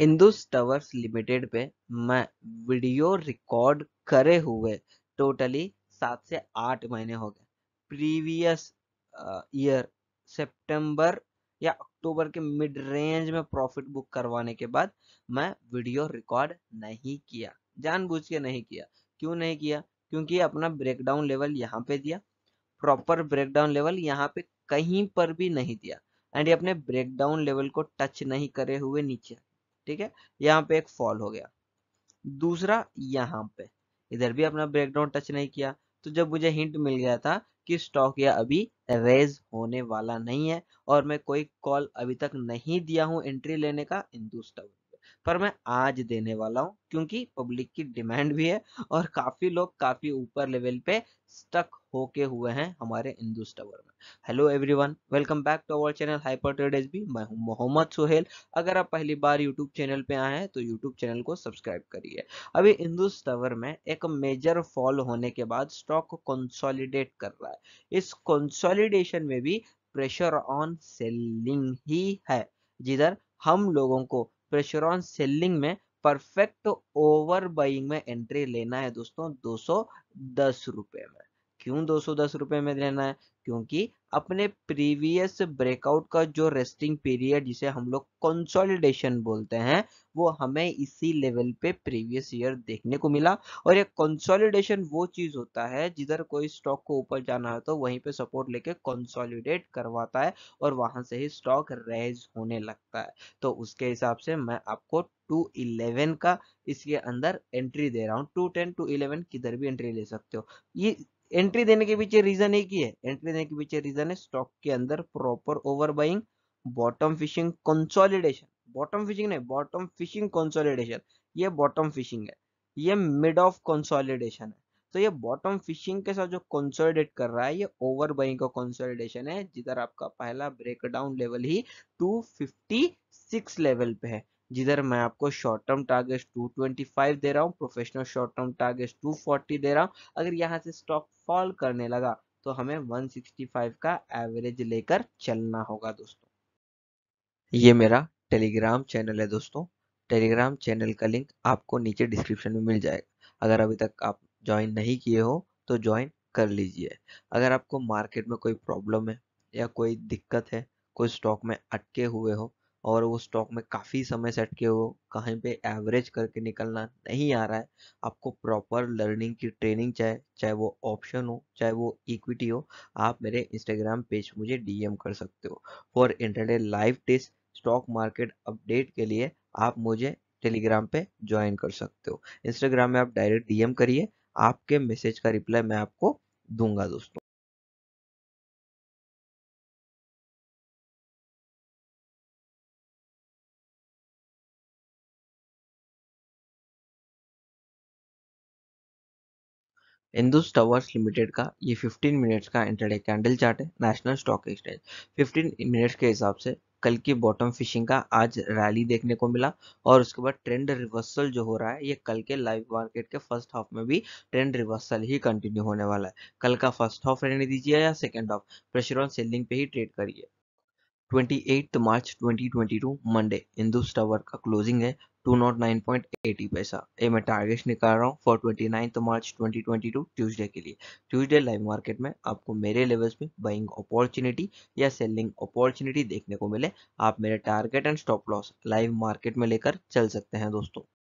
Indus towers limited पे मैं video record करे हुए टोटली सात से आठ महीने हो गए प्रीवियस ईयर सितंबर या अक्टूबर के मिड रेंज में प्रॉफिट बुक करवाने के बाद मैं वीडियो रिकॉर्ड नहीं किया जानबूझ के नहीं किया क्यों नहीं किया क्योंकि अपना ब्रेकडाउन लेवल यहाँ पे दिया प्रॉपर ब्रेकडाउन लेवल यहाँ पे कहीं पर भी नहीं दिया एंड ये अपने ब्रेकडाउन लेवल को टच नहीं करे हुए नीचे ठीक है यहाँ पे एक फॉल हो गया दूसरा यहाँ पे इधर भी अपना ब्रेकडाउन टच नहीं किया तो जब मुझे हिंट मिल गया था कि स्टॉक यह अभी रेज होने वाला नहीं है और मैं कोई कॉल अभी तक नहीं दिया हूँ एंट्री लेने का हिंदुस्तान पर मैं आज देने वाला हूँ क्योंकि पब्लिक की डिमांड भी है और काफी लोग काफी ऊपर लेवल पे स्टक होके हुए हैं हमारे इंदुस्टवर में hello everyone welcome back to our channel hyper trade S B मैं हूं मोहम्मद सुहेल अगर आप पहली बार यूट्यूब चैनल पे आए हैं तो यूट्यूब चैनल को सब्सक्राइब करिए अभी हिंदुस्तावर में एक मेजर फॉल होने के बाद स्टॉक कंसोलिडेट कर रहा है इस कंसोलिडेशन में भी प्रेशर ऑन सेलिंग ही है जिधर हम लोगों को प्रेशर ऑन सेलिंग में परफेक्ट ओवर बाइंग में एंट्री लेना है दोस्तों दो सौ दस रुपये में क्यों दो सौ में लेना है क्योंकि अपने प्रीवियस ब्रेकआउट का जो रेस्टिंग पीरियड जिसे हम लोग कंसोलिडेशन बोलते हैं वो हमें इसी लेवल पे प्रीवियस ईयर देखने को मिला और ये कंसोलिडेशन वो चीज़ होता है जिधर कोई स्टॉक को ऊपर जाना है तो वहीं पे सपोर्ट लेके कंसोलिडेट करवाता है और वहां से ही स्टॉक रेज होने लगता है तो उसके हिसाब से मैं आपको टू का इसके अंदर एंट्री दे रहा हूँ टू टेन टू इलेवन किधर भी एंट्री ले सकते हो ये एंट्री देने के पीछे रीजन एक ही है एंट्री देने के पीछे रीजन है स्टॉक के अंदर proper over buying bottom fishing consolidation bottom fishing नहीं बॉटम फिशिंग कंसोलिडेशन ये बॉटम फिशिंग है ये मिड ऑफ कंसोलिडेशन है तो ये बॉटम फिशिंग के साथ जो कंसोलिडेट कर रहा है ये ओवर बाइंग का कंसोलिडेशन है जिधर आपका पहला ब्रेकडाउन लेवल ही 256 लेवल पे है जिधर मैं आपको शॉर्ट टर्म टारगेट 225 दे रहा हूँ प्रोफेशनल शॉर्ट टर्म टारगेट 240 दे रहा हूँ अगर यहाँ से स्टॉक फॉल करने लगा तो हमें 165 का एवरेज लेकर चलना होगा दोस्तों ये मेरा टेलीग्राम चैनल है दोस्तों टेलीग्राम चैनल का लिंक आपको नीचे डिस्क्रिप्शन में मिल जाएगा अगर अभी तक आप ज्वाइन नहीं किए हो तो ज्वाइन कर लीजिए अगर आपको मार्केट में कोई प्रॉब्लम है या कोई दिक्कत है कोई स्टॉक में अटके हुए हो और वो स्टॉक में काफ़ी समय सेट के हो कहीं पे एवरेज करके निकलना नहीं आ रहा है आपको प्रॉपर लर्निंग की ट्रेनिंग चाहे चाहे वो ऑप्शन हो चाहे वो इक्विटी हो आप मेरे इंस्टाग्राम पेज मुझे डीएम कर सकते हो for intraday live test stock market update के लिए आप मुझे टेलीग्राम पे ज्वाइन कर सकते हो इंस्टाग्राम में आप डायरेक्ट डीएम करिए आपके मैसेज का रिप्लाई मैं आपको दूंगा दोस्तों हिंदुज टवर्स लिमिटेड का ये 15 मिनट्स का इंटरडे कैंडल चार्ट है नेशनल स्टॉक एक्सचेंज 15 मिनट्स के हिसाब से कल की बॉटम फिशिंग का आज रैली देखने को मिला और उसके बाद ट्रेंड रिवर्सल जो हो रहा है ये कल के लाइव मार्केट के फर्स्ट हाफ में भी ट्रेंड रिवर्सल ही कंटिन्यू होने वाला है कल का फर्स्ट हाफ रहने दीजिए या second half pressure on selling पे ही ट्रेड करिए 28 मार्च 2022 मंडे हिंदुस टावर का क्लोजिंग है 209.80 पैसा ये मैं टारगेट निकाल रहा हूँ फॉर 29 मार्च 2022 ट्यूसडे के लिए ट्यूसडे लाइव मार्केट में आपको मेरे लेवल्स में बाइंग अपॉर्चुनिटी या सेलिंग अपॉर्चुनिटी देखने को मिले आप मेरे target and stop loss live market में लेकर चल सकते हैं दोस्तों